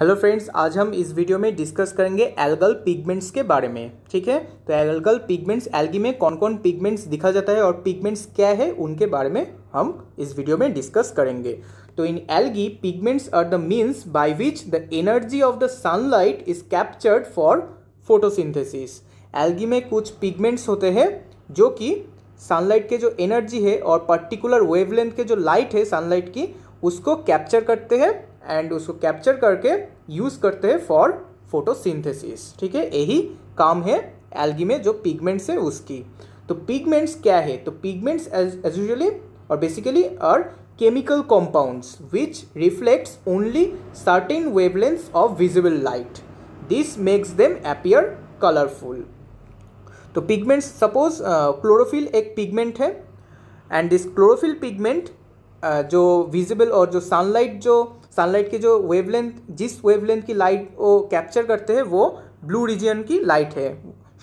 hello friends आज हम इस वीडियो में डिस्कस करेंगे एल्गल पिगमेंट्स के बारे में ठीक है तो एल्गल पिगमेंट्स एल्गी में कौन कौन पिगमेंट्स दिखा जाता है और पिगमेंट्स क्या है उनके बारे में हम इस वीडियो में डिस्कस करेंगे तो इन algae pigments are the means by which the energy of the sunlight is captured for photosynthesis algae में कुछ पिगमेंट्स होते हैं जो कि सनलाइट के जो एनर्जी है और पर्टिकुलर वेवलेंथ के जो लाइट है सनलाइट की उसको कैप्चर करते हैं एंड उसको कैप्चर करके यूज़ करते हैं फॉर फोटोसिंथेसिस ठीक है यही काम है एल्गी में जो पिगमेंट्स है उसकी तो पिगमेंट्स क्या है तो पिगमेंट्स एज यूजली और basically are chemical compounds which reflects only certain wavelength of visible light this makes them appear colourful तो पिगमेंट्स सपोज क्लोरोफिल एक पिगमेंट है एंड दिस क्लोरोफिल पिगमेंट जो विजिबल और जो सनलाइट जो सनलाइट की जो वेवलेंथ जिस वेवलेंथ की लाइट वो कैप्चर करते हैं वो ब्लू रीजन की लाइट है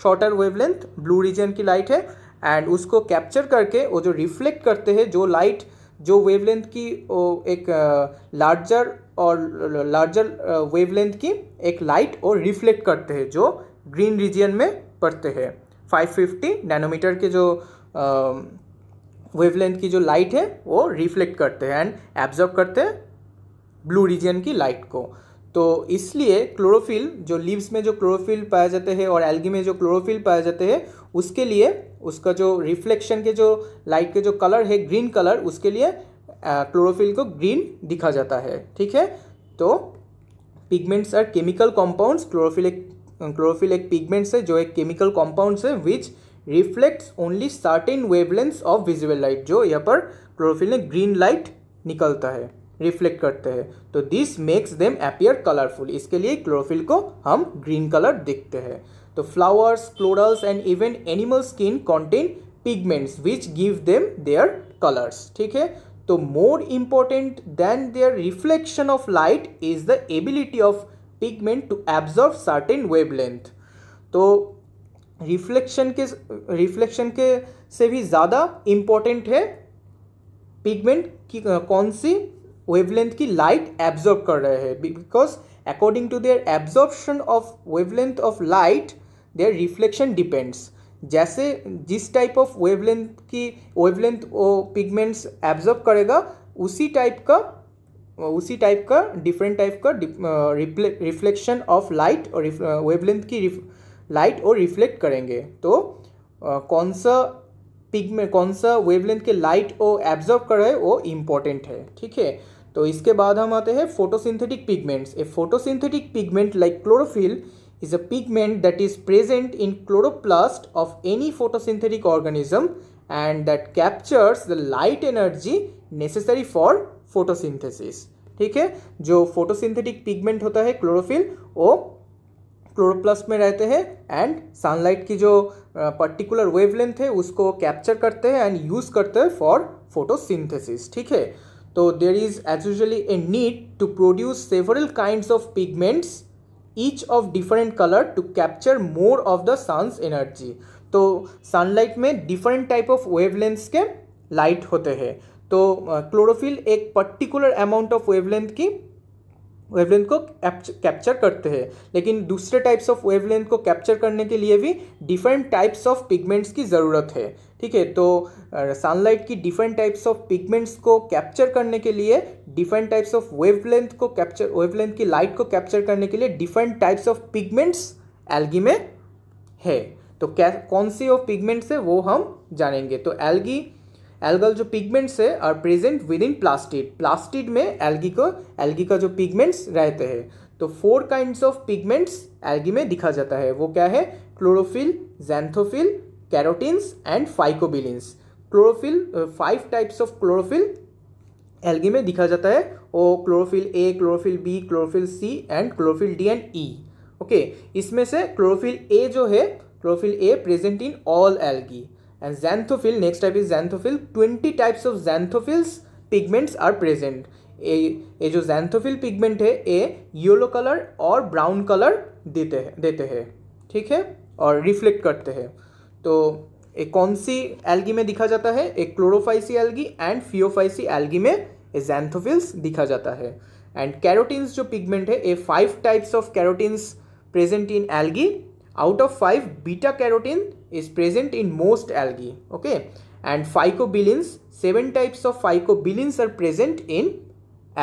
शॉर्टर वेवलेंथ ब्लू रीजन की लाइट है एंड उसको कैप्चर करके वो जो रिफ्लेक्ट करते हैं जो लाइट जो वेवलेंथ की वो एक लार्जर और लार्जर वेवलेंथ की एक लाइट और रिफ्लेक्ट करते हैं जो ग्रीन रीजन में पड़ते हैं 550 नैनोमीटर के जो वेवलेंथ की जो लाइट है वो रिफ्लेक्ट करते हैं एंड एब्जॉर्ब करते हैं ब्लू रीजन की लाइट को तो इसलिए क्लोरोफिल जो लीव्स में जो क्लोरोफिल पाए जाते हैं और एल्गी में जो क्लोरोफिल पाए जाते हैं उसके लिए उसका जो रिफ्लेक्शन के जो लाइट के जो कलर है ग्रीन कलर उसके लिए क्लोरोफिल को ग्रीन दिखा जाता है ठीक है तो pigments are chemical compounds chlorophyll एक क्लोरोफिल एक पिगमेंट्स है जो एक केमिकल कंपाउंड्स है which reflects only certain wavelengths of visual light जो यहाँ पर क्लोरोफिल में ग्रीन लाइट निकलता है रिफ्लेक्ट करते हैं तो this makes them appear colourful इसके लिए क्लोरोफिल को हम ग्रीन कलर देखते हैं तो flowers corals and even animal skin contain pigments which give them their colours ठीक है तो more important than their reflection of light is the ability of pigment to absorb certain wavelength तो reflection के reflection के से भी ज़्यादा important है पिगमेंट की कौन सी वेवलेंथ की लाइट एब्जॉर्ब कर रहे हैं because according to their absorption of wavelength of light their reflection depends जैसे जिस टाइप ऑफ वेवलेंथ की वेवलेंथ वो पिगमेंट्स एब्जॉर्ब करेगा उसी टाइप का उसी टाइप का डिफरेंट टाइप का रिफ्लेक्शन ऑफ लाइट और वेवलेंथ की लाइट और रिफ्लेक्ट करेंगे तो कौन सा पिग में कौन सा वेवलेंथ के लाइट वो एब्जॉर्ब कर रहे है वो इम्पोर्टेंट है ठीक है तो इसके बाद हम आते हैं photosynthetic pigments a photosynthetic pigment like chlorophyll is a pigment that is present in chloroplast of any photosynthetic organism and that captures the light energy necessary for photosynthesis ठीक है जो फोटोसिंथेटिक पिगमेंट होता है क्लोरोफिल वो chloroplast में रहते हैं and sunlight की जो पर्टिकुलर वेवलेंथ है उसको कैप्चर करते हैं एंड यूज़ करते हैं फॉर फोटोसिंथेसिस ठीक है तो there is as usually a need to produce several kind of pigments each of different colour to capture more of the sun's energy तो सनलाइट में different type of wave wavelengths के light होते हैं तो chlorophyll एक particular amount of wavelength की wavelength को capture करते हैं लेकिन दूसरे टाइप्स ऑफ वेव लेंथ को कैप्चर करने के लिए भी डिफरेंट टाइप्स ऑफ पिगमेंट्स की ज़रूरत है ठीक है तो सनलाइट की डिफरेंट टाइप्स ऑफ पिगमेंट्स को कैप्चर करने के लिए डिफरेंट टाइप्स ऑफ वेवलेंथ को कैप्चर वेवलेंथ की लाइट को कैप्चर करने के लिए different types of pigments algae में है तो क्या कौन सी ऑफ पिगमेंट्स है वो हम जानेंगे तो एल्गी एल्गल जो पिगमेंट्स है आर प्रेजेंट विद इन प्लास्टिड प्लास्टिड में एल्गी को एल्गी का जो पिगमेंट्स रहते हैं तो four kinds of pigments algae में दिखा जाता है वो क्या है chlorophyll xanthophyll carotenes and phycobilins chlorophyll five types of chlorophyll algae में दिखा जाता है oh chlorophyll A chlorophyll B chlorophyll C and chlorophyll D and E okay इसमें से क्लोरोफिल ए जो है chlorophyll A present in all algae and xanthophyll next type is xanthophyll twenty types of xanthophylls pigments are present ये जो xanthophyll pigment है a yellow colour और brown colour देते हैं देते हैं ठीक है और रिफ्लेक्ट करते हैं तो एक कौन सी एल्गी में दिखा जाता है एक Chlorophyceae algae and Phaeophyceae algae में एजेंथोफिल्स दिखा जाता है एंड कैरोटीन्स जो पिगमेंट है a five types of carotenes present in algae out of five beta carotene is present in most algae okay and phycobilins seven types of phycobilins are present in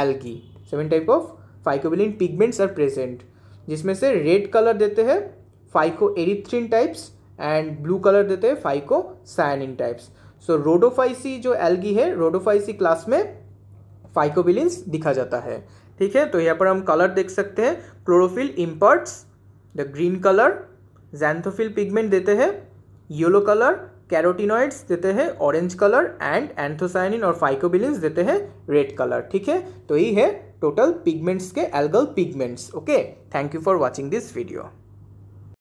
algae seven type of phycobilin pigments are present जिसमें से red colour देते हैं phycoerythrin types and blue colour देते हैं phycocyanin types so Rhodophyceae जो algae है Rhodophyceae class में phycobilins दिखा जाता है ठीक है तो यहाँ पर हम कलर देख सकते हैं chlorophyll imparts the green colour xanthophyll pigment देते हैं येलो कलर कैरोटिनॉइड्स देते हैं ऑरेंज कलर एंड एंथोसाइनिन और फाइकोबिलिन्स देते हैं रेड कलर ठीक है तो ये है टोटल पिगमेंट्स के algal pigments okay thank you for watching this video